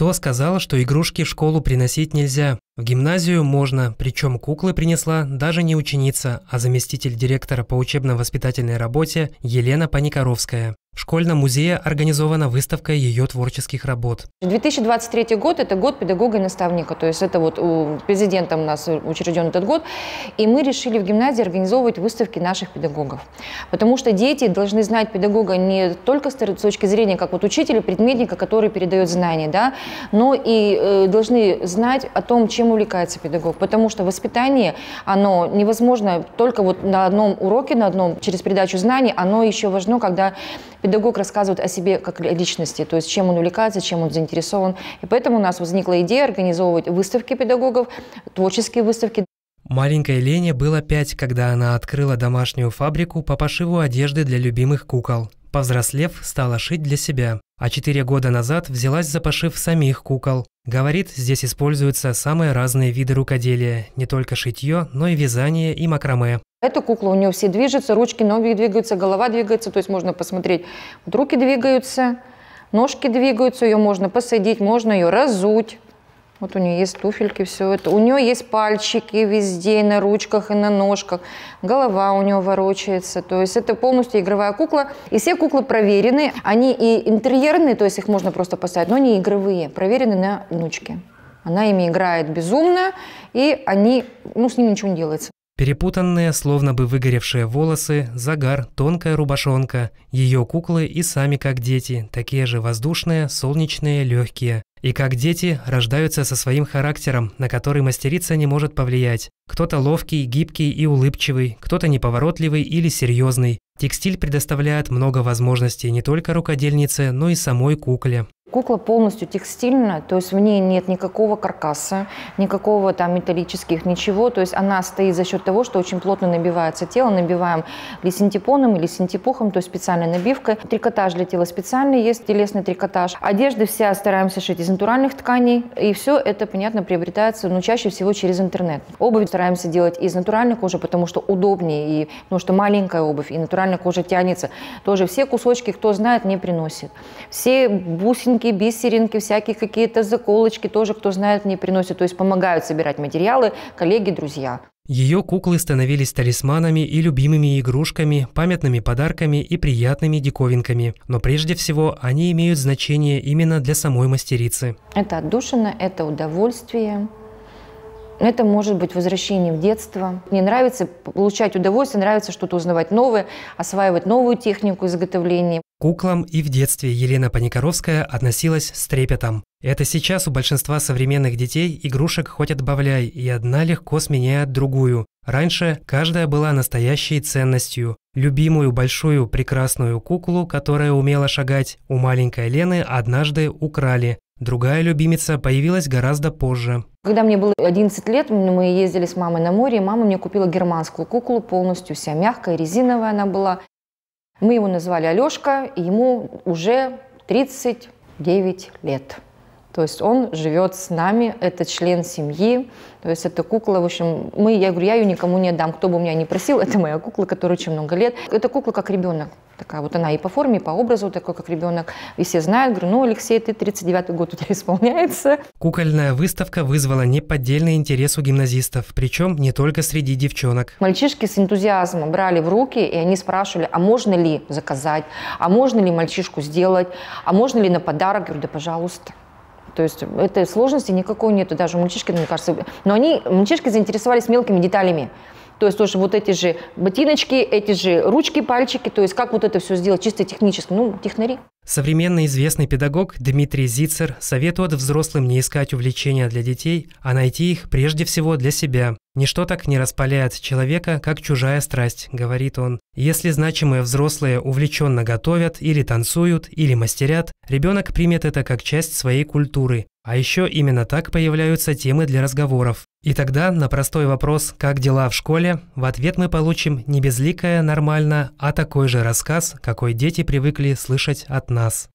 Кто сказал, что игрушки в школу приносить нельзя? В гимназию можно, причем куклы принесла даже не ученица, а заместитель директора по учебно-воспитательной работе Елена Паникоровская школьном музее организована выставка ее творческих работ. 2023 год – это год педагога и наставника. То есть это вот у президентом у нас учрежден этот год. И мы решили в гимназии организовывать выставки наших педагогов. Потому что дети должны знать педагога не только с точки зрения как вот учителя, предметника, который передает знания, да, но и э, должны знать о том, чем увлекается педагог. Потому что воспитание, оно невозможно только вот на одном уроке, на одном, через передачу знаний, оно еще важно, когда педагог рассказывает о себе как личности, то есть чем он увлекается, чем он заинтересован. И поэтому у нас возникла идея организовывать выставки педагогов, творческие выставки. Маленькой Лене было пять, когда она открыла домашнюю фабрику по пошиву одежды для любимых кукол. Повзрослев, стала шить для себя. А четыре года назад взялась за пошив самих кукол. Говорит, здесь используются самые разные виды рукоделия, не только шитье, но и вязание и макраме. Эта кукла, у нее все движется, ручки, ноги двигаются, голова двигается, то есть можно посмотреть, вот руки двигаются, ножки двигаются, ее можно посадить, можно ее разуть. Вот у нее есть туфельки, все это. У нее есть пальчики везде, и на ручках, и на ножках. Голова у нее ворочается. То есть это полностью игровая кукла. И все куклы проверены. Они и интерьерные, то есть их можно просто поставить, но не игровые. Проверены на внучке. Она ими играет безумно, и они, ну, с ними ничего не делается. Перепутанные, словно бы выгоревшие волосы, загар, тонкая рубашонка. Ее куклы и сами как дети, такие же воздушные, солнечные, легкие. И как дети рождаются со своим характером, на который мастерица не может повлиять. Кто-то ловкий, гибкий и улыбчивый, кто-то неповоротливый или серьезный. Текстиль предоставляет много возможностей не только рукодельнице, но и самой кукле. Кукла полностью текстильная, то есть в ней нет никакого каркаса, никакого там металлических, ничего. То есть она стоит за счет того, что очень плотно набивается тело. Набиваем ли синтепоном, или синтепухом, то есть специальной набивкой. Трикотаж для тела специальный есть, телесный трикотаж. Одежды все стараемся шить из натуральных тканей. И все это, понятно, приобретается, но ну, чаще всего через интернет. Обувь стараемся делать из натуральной кожи, потому что удобнее, и, потому что маленькая обувь, и натуральная кожа тянется. Тоже все кусочки, кто знает, не приносит. Все бусинки бусинки, бисеринки, всякие какие-то заколочки тоже, кто знает, не приносят. То есть помогают собирать материалы коллеги, друзья. Ее куклы становились талисманами и любимыми игрушками, памятными подарками и приятными диковинками. Но прежде всего они имеют значение именно для самой мастерицы. Это отдушина, это удовольствие, это может быть возвращение в детство. Мне нравится получать удовольствие, нравится что-то узнавать новое, осваивать новую технику изготовления куклам и в детстве Елена Паникоровская относилась с трепетом. Это сейчас у большинства современных детей игрушек хоть отбавляй, и одна легко сменяет другую. Раньше каждая была настоящей ценностью. Любимую большую прекрасную куклу, которая умела шагать, у маленькой Лены однажды украли. Другая любимица появилась гораздо позже. Когда мне было 11 лет, мы ездили с мамой на море, и мама мне купила германскую куклу полностью, вся мягкая, резиновая она была. Мы его назвали Алешка, и ему уже 39 лет. То есть он живет с нами, это член семьи, то есть это кукла, в общем, мы, я говорю, я ее никому не отдам, кто бы меня не просил, это моя кукла, которой очень много лет. Эта кукла как ребенок, такая вот она и по форме, и по образу такой, как ребенок. И все знают, говорю, ну, Алексей, ты 39-й год у тебя исполняется. Кукольная выставка вызвала неподдельный интерес у гимназистов, причем не только среди девчонок. Мальчишки с энтузиазмом брали в руки, и они спрашивали, а можно ли заказать, а можно ли мальчишку сделать, а можно ли на подарок. Я говорю, да пожалуйста. То есть этой сложности никакой нету даже у мальчишки, мне кажется. Но они, мальчишки заинтересовались мелкими деталями. То есть тоже вот эти же ботиночки, эти же ручки, пальчики, то есть как вот это все сделать чисто технически, ну, технари. Современный известный педагог Дмитрий Зицер советует взрослым не искать увлечения для детей, а найти их прежде всего для себя. «Ничто так не распаляет человека, как чужая страсть», — говорит он. «Если значимые взрослые увлеченно готовят, или танцуют, или мастерят, ребенок примет это как часть своей культуры. А еще именно так появляются темы для разговоров. И тогда на простой вопрос «Как дела в школе?» в ответ мы получим не безликое «нормально», а такой же рассказ, какой дети привыкли слышать от нас.